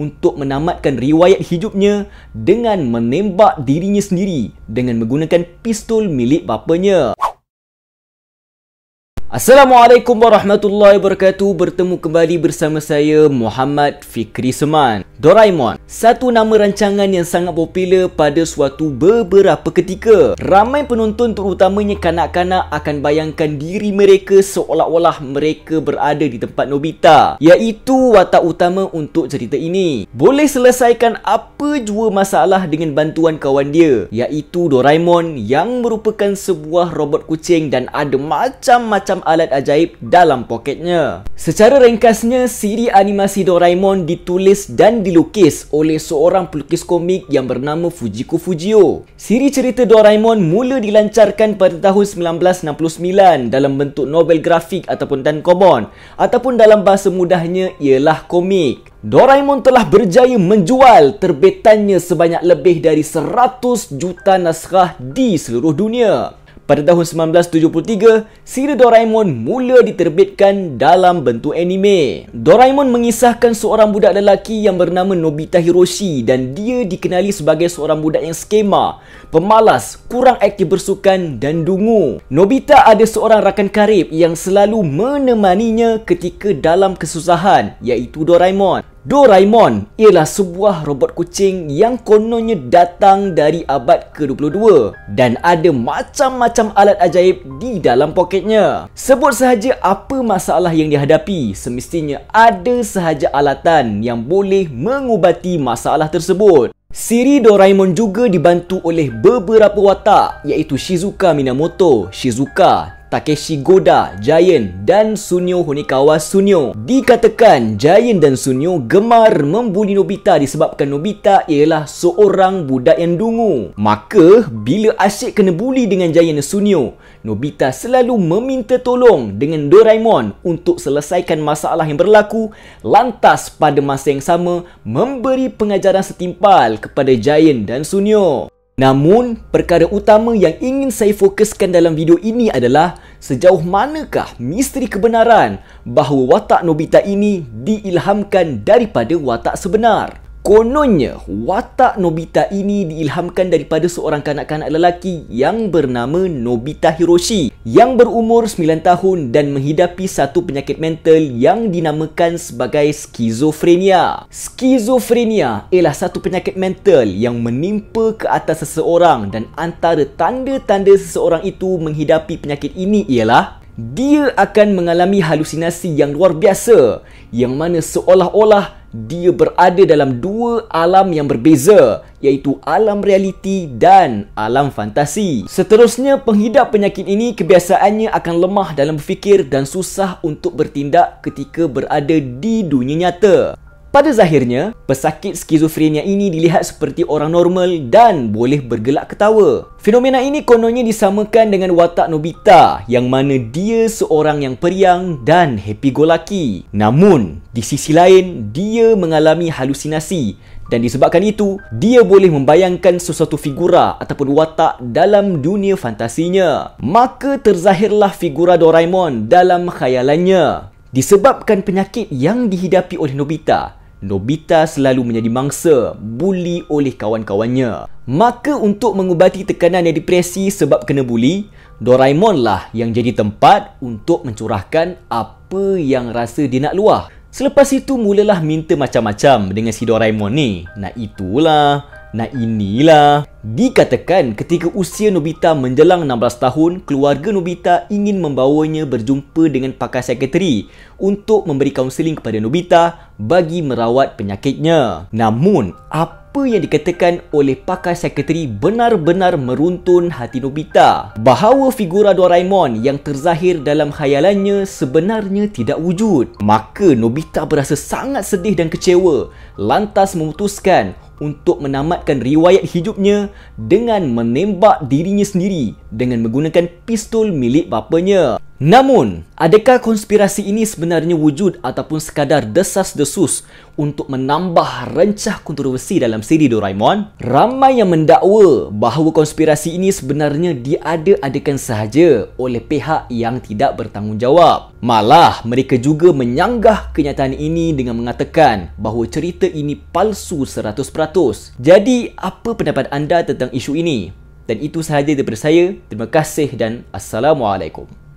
untuk menamatkan riwayat hidupnya dengan menembak dirinya sendiri dengan menggunakan pistol milik bapanya. Assalamualaikum warahmatullahi wabarakatuh Bertemu kembali bersama saya Muhammad Fikri Seman Doraemon Satu nama rancangan yang sangat popular pada suatu beberapa ketika Ramai penonton terutamanya kanak-kanak akan bayangkan diri mereka Seolah-olah mereka berada di tempat Nobita Iaitu watak utama untuk cerita ini Boleh selesaikan apa jua masalah dengan bantuan kawan dia Iaitu Doraemon yang merupakan sebuah robot kucing Dan ada macam-macam alat ajaib dalam poketnya. Secara ringkasnya, siri animasi Doraemon ditulis dan dilukis oleh seorang pelukis komik yang bernama Fujiko Fujio. Siri cerita Doraemon mula dilancarkan pada tahun 1969 dalam bentuk novel grafik ataupun tankobon ataupun dalam bahasa mudahnya ialah komik. Doraemon telah berjaya menjual terbitannya sebanyak lebih dari 100 juta naskah di seluruh dunia. Pada tahun 1973, siri Doraemon mula diterbitkan dalam bentuk anime. Doraemon mengisahkan seorang budak lelaki yang bernama Nobita Hiroshi dan dia dikenali sebagai seorang budak yang skema, pemalas, kurang aktif bersukan dan dungu. Nobita ada seorang rakan karib yang selalu menemaninya ketika dalam kesusahan iaitu Doraemon. Doraemon ialah sebuah robot kucing yang kononnya datang dari abad ke-22 dan ada macam-macam alat ajaib di dalam poketnya. Sebut sahaja apa masalah yang dihadapi, semestinya ada sahaja alatan yang boleh mengubati masalah tersebut. Siri Doraemon juga dibantu oleh beberapa watak iaitu Shizuka Minamoto, Shizuka, Takeshi Goda, Giant dan Sunyo Honikawa Sunyo Dikatakan Giant dan Sunyo gemar membuli Nobita disebabkan Nobita ialah seorang budak yang dungu. Maka bila asyik kena buli dengan Giant dan Sunyo, Nobita selalu meminta tolong dengan Doraemon untuk selesaikan masalah yang berlaku lantas pada masa yang sama memberi pengajaran setimpal kepada Giant dan Sunyo. Namun, perkara utama yang ingin saya fokuskan dalam video ini adalah sejauh manakah misteri kebenaran bahawa watak Nobita ini diilhamkan daripada watak sebenar? Kononnya, watak Nobita ini diilhamkan daripada seorang kanak-kanak lelaki yang bernama Nobita Hiroshi yang berumur 9 tahun dan menghidapi satu penyakit mental yang dinamakan sebagai skizofrenia. Skizofrenia ialah satu penyakit mental yang menimpa ke atas seseorang dan antara tanda-tanda seseorang itu menghidapi penyakit ini ialah dia akan mengalami halusinasi yang luar biasa yang mana seolah-olah dia berada dalam dua alam yang berbeza iaitu alam realiti dan alam fantasi. Seterusnya, penghidap penyakit ini kebiasaannya akan lemah dalam berfikir dan susah untuk bertindak ketika berada di dunia nyata. Pada zahirnya, pesakit skizofrenia ini dilihat seperti orang normal dan boleh bergelak ketawa. Fenomena ini kononnya disamakan dengan watak Nobita yang mana dia seorang yang periang dan happy go lucky. Namun, di sisi lain, dia mengalami halusinasi dan disebabkan itu, dia boleh membayangkan sesuatu figura ataupun watak dalam dunia fantasinya. Maka terzahirlah figura Doraemon dalam khayalannya. Disebabkan penyakit yang dihidapi oleh Nobita, Nobita selalu menjadi mangsa, buli oleh kawan-kawannya. Maka untuk mengubati tekanan dan depresi sebab kena buli, Doraemon lah yang jadi tempat untuk mencurahkan apa yang rasa dia nak luah. Selepas itu mulalah minta macam-macam dengan si Doraemon ni. Nah itulah. Nah inilah Dikatakan ketika usia Nobita menjelang 16 tahun Keluarga Nobita ingin membawanya berjumpa dengan pakar sekretari Untuk memberi kaunseling kepada Nobita Bagi merawat penyakitnya Namun apa apa yang dikatakan oleh pakar sekretari benar-benar meruntun hati Nobita bahawa figura Doraemon yang terzahir dalam khayalannya sebenarnya tidak wujud maka Nobita berasa sangat sedih dan kecewa lantas memutuskan untuk menamatkan riwayat hidupnya dengan menembak dirinya sendiri dengan menggunakan pistol milik bapanya. Namun, adakah konspirasi ini sebenarnya wujud ataupun sekadar desas-desus untuk menambah rencah kontroversi dalam siri Doraemon? Ramai yang mendakwa bahawa konspirasi ini sebenarnya diada-adakan sahaja oleh pihak yang tidak bertanggungjawab. Malah, mereka juga menyanggah kenyataan ini dengan mengatakan bahawa cerita ini palsu 100%. Jadi, apa pendapat anda tentang isu ini? Dan itu sahaja daripada saya. Terima kasih dan Assalamualaikum.